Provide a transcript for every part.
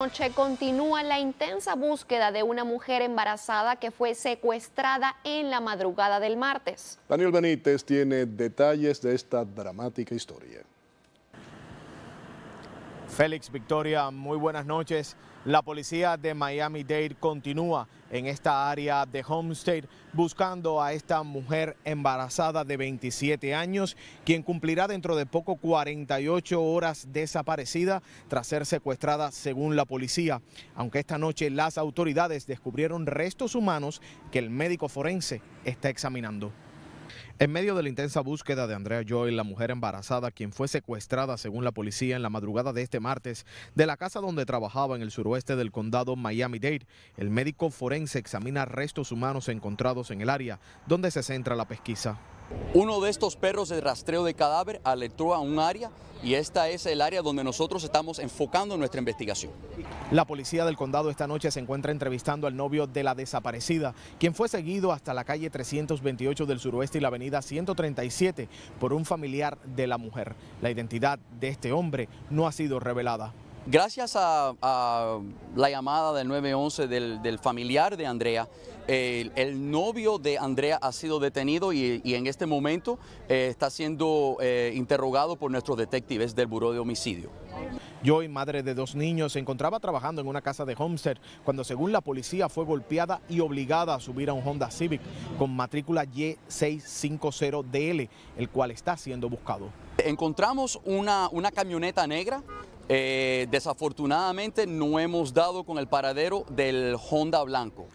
noche continúa la intensa búsqueda de una mujer embarazada que fue secuestrada en la madrugada del martes. Daniel Benítez tiene detalles de esta dramática historia. Félix Victoria, muy buenas noches. La policía de Miami-Dade continúa en esta área de Homestead buscando a esta mujer embarazada de 27 años, quien cumplirá dentro de poco 48 horas desaparecida tras ser secuestrada según la policía. Aunque esta noche las autoridades descubrieron restos humanos que el médico forense está examinando. En medio de la intensa búsqueda de Andrea Joy, la mujer embarazada, quien fue secuestrada según la policía en la madrugada de este martes de la casa donde trabajaba en el suroeste del condado Miami-Dade, el médico forense examina restos humanos encontrados en el área donde se centra la pesquisa. Uno de estos perros de rastreo de cadáver alertó a un área y esta es el área donde nosotros estamos enfocando nuestra investigación. La policía del condado esta noche se encuentra entrevistando al novio de la desaparecida, quien fue seguido hasta la calle 328 del suroeste y la avenida 137 por un familiar de la mujer. La identidad de este hombre no ha sido revelada. Gracias a, la llamada del 911 del, familiar de Andrea, el, novio de Andrea ha sido detenido y, en este momento eh, está siendo eh, interrogado por nuestros detectives del Buró de Homicidio. Joy, madre de dos niños, se encontraba trabajando en una casa de Homestead cuando, según la policía, fue golpeada y obligada a subir a un Honda Civic con matrícula Y650DL, el cual está siendo buscado. Encontramos una, una camioneta negra eh, desafortunadamente no hemos dado con el paradero del Honda Blanco.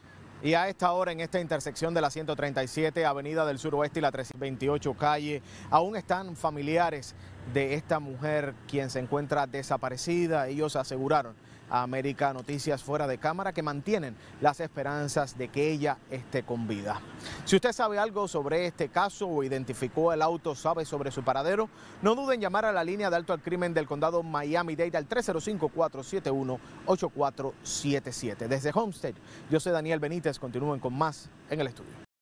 Y a esta hora en esta intersección de la 137 Avenida del Suroeste y la 328 Calle, aún están familiares de esta mujer quien se encuentra desaparecida. Ellos aseguraron América Noticias Fuera de Cámara que mantienen las esperanzas de que ella esté con vida. Si usted sabe algo sobre este caso o identificó el auto, sabe sobre su paradero, no duden en llamar a la línea de alto al crimen del condado Miami-Dade al 305-471-8477. Desde Homestead, yo soy Daniel Benítez, continúen con más en el estudio.